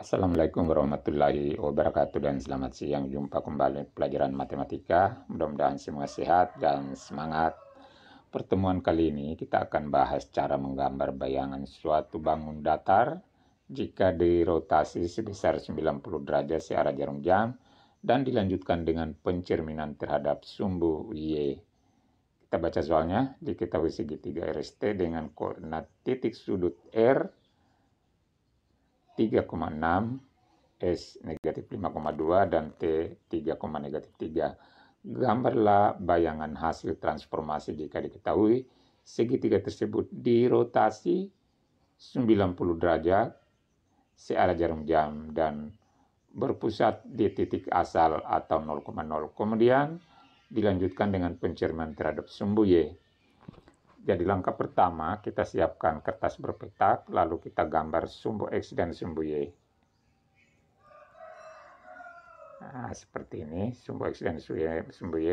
Assalamualaikum warahmatullahi wabarakatuh dan selamat siang. Jumpa kembali pelajaran matematika. Mudah-mudahan semua sehat dan semangat. Pertemuan kali ini kita akan bahas cara menggambar bayangan suatu bangun datar jika dirotasi sebesar 90 derajat searah jarum jam dan dilanjutkan dengan pencerminan terhadap sumbu Y. Kita baca soalnya, diketahui segitiga RST dengan koordinat titik sudut R 3,6, S negatif 5,2, dan T 3, negatif 3. Gambarlah bayangan hasil transformasi jika diketahui segitiga tersebut dirotasi 90 derajat searah jarum jam dan berpusat di titik asal atau 0,0. Kemudian dilanjutkan dengan pencermian terhadap sumbu Y jadi langkah pertama kita siapkan kertas berpetak, lalu kita gambar sumbu X dan sumbu Y. Nah, seperti ini, sumbu X dan sumbu Y.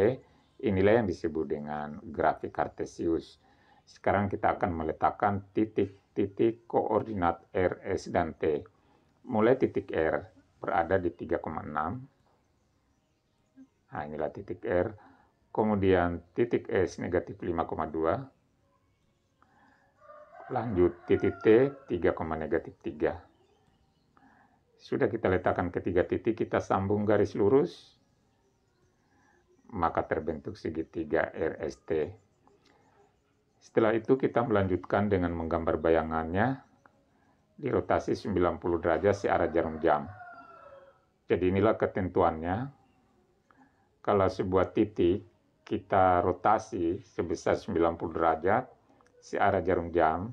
Inilah yang disebut dengan grafik kartesius. Sekarang kita akan meletakkan titik-titik koordinat R, S, dan T. Mulai titik R berada di 3,6. Nah, inilah titik R. Kemudian titik S negatif 5,2 Lanjut, titik T 3, negatif 3. Sudah kita letakkan ke tiga titik, kita sambung garis lurus, maka terbentuk segitiga RST. Setelah itu kita melanjutkan dengan menggambar bayangannya di rotasi 90 derajat searah jarum jam. Jadi inilah ketentuannya. Kalau sebuah titik kita rotasi sebesar 90 derajat, si arah jarum jam,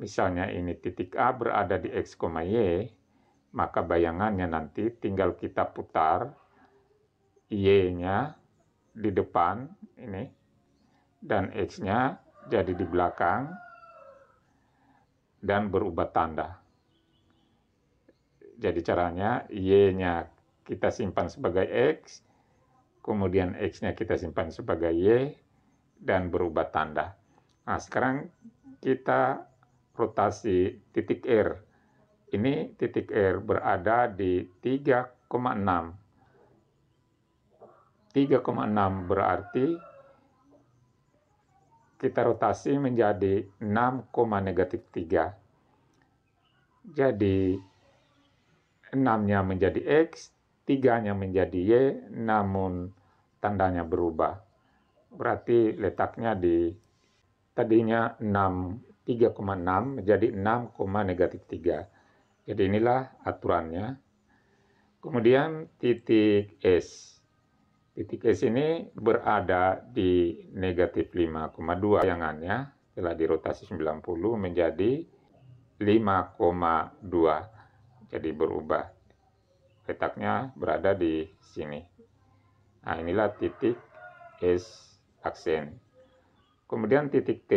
misalnya ini titik A berada di X, Y, maka bayangannya nanti tinggal kita putar Y-nya di depan ini dan X-nya jadi di belakang dan berubah tanda. Jadi caranya Y-nya kita simpan sebagai X, kemudian X-nya kita simpan sebagai Y, dan berubah tanda. Nah, sekarang kita rotasi titik R. Ini titik R berada di 3,6. 3,6 berarti kita rotasi menjadi 6, negatif 3. Jadi 6-nya menjadi X, 3-nya menjadi Y, namun tandanya berubah. Berarti letaknya di tadinya 6,3,6 3,6 menjadi 6, negatif 3. Jadi inilah aturannya. Kemudian titik S. Titik S ini berada di negatif 5,2 yangannya, telah dirotasi 90 menjadi 5,2. Jadi berubah. Letaknya berada di sini. Nah inilah titik S aksen. Kemudian titik T,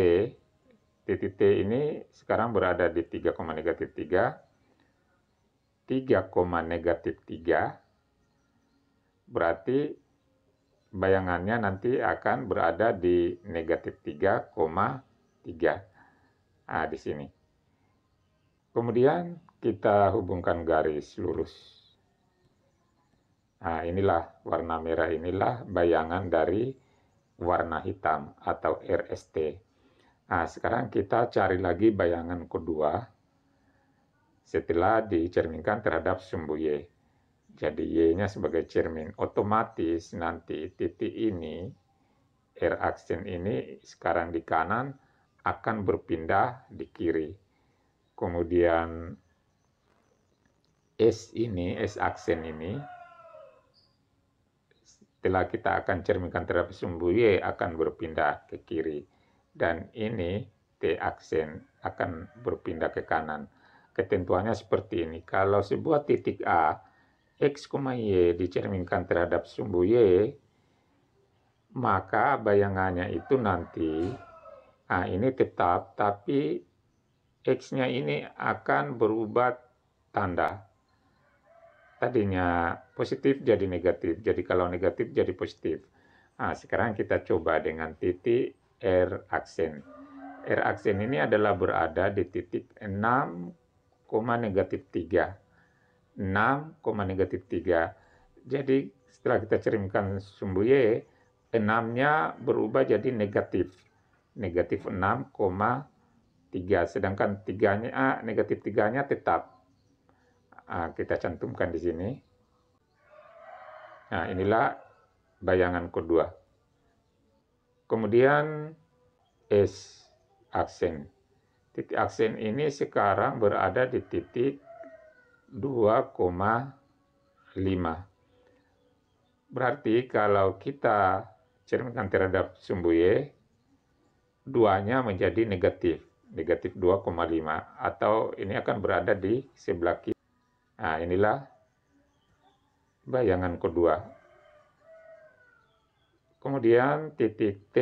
titik T ini sekarang berada di 3, negatif 3, 3, negatif 3, berarti bayangannya nanti akan berada di negatif 3, 3. Nah, di sini. Kemudian kita hubungkan garis lurus. Nah, inilah warna merah inilah bayangan dari warna hitam atau RST. Nah, sekarang kita cari lagi bayangan kedua setelah dicerminkan terhadap sumbu Y. Jadi Y-nya sebagai cermin. Otomatis nanti titik ini, R aksen ini sekarang di kanan akan berpindah di kiri. Kemudian S ini, S aksen ini setelah kita akan cerminkan terhadap sumbu Y akan berpindah ke kiri dan ini T aksen akan berpindah ke kanan. Ketentuannya seperti ini. Kalau sebuah titik A, X, Y dicerminkan terhadap sumbu Y, maka bayangannya itu nanti A ini tetap, tapi X-nya ini akan berubah tanda tadinya positif jadi negatif. Jadi kalau negatif jadi positif. Nah, sekarang kita coba dengan titik R aksen. R aksen ini adalah berada di titik 6, negatif 3. 6, negatif 3. Jadi setelah kita cerimkan sumbu Y, 6-nya berubah jadi negatif. Negatif 6, 3. Sedangkan 3-nya, negatif 3-nya tetap. Nah, kita cantumkan di sini. Nah, inilah bayangan kedua. Kemudian S aksen. Titik aksen ini sekarang berada di titik 2,5. Berarti kalau kita cerminkan terhadap sumbu Y, duanya menjadi negatif, negatif 2,5 atau ini akan berada di sebelah kiri Nah, inilah bayangan kedua. Kemudian titik T,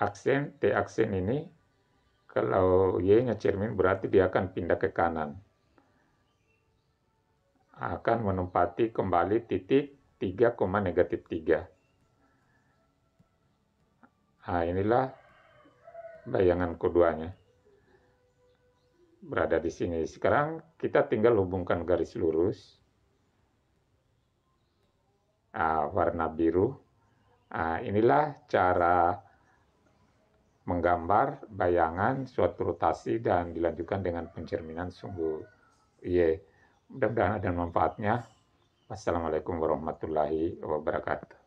aksen, T aksen ini, kalau Y-nya cermin berarti dia akan pindah ke kanan. Akan menempati kembali titik 3, negatif 3. Nah, inilah bayangan keduanya berada di sini. Sekarang kita tinggal hubungkan garis lurus. Uh, warna biru. Uh, inilah cara menggambar bayangan suatu rotasi dan dilanjutkan dengan pencerminan sumbu Y. Iya, mudah-mudahan ada manfaatnya. Wassalamualaikum warahmatullahi wabarakatuh.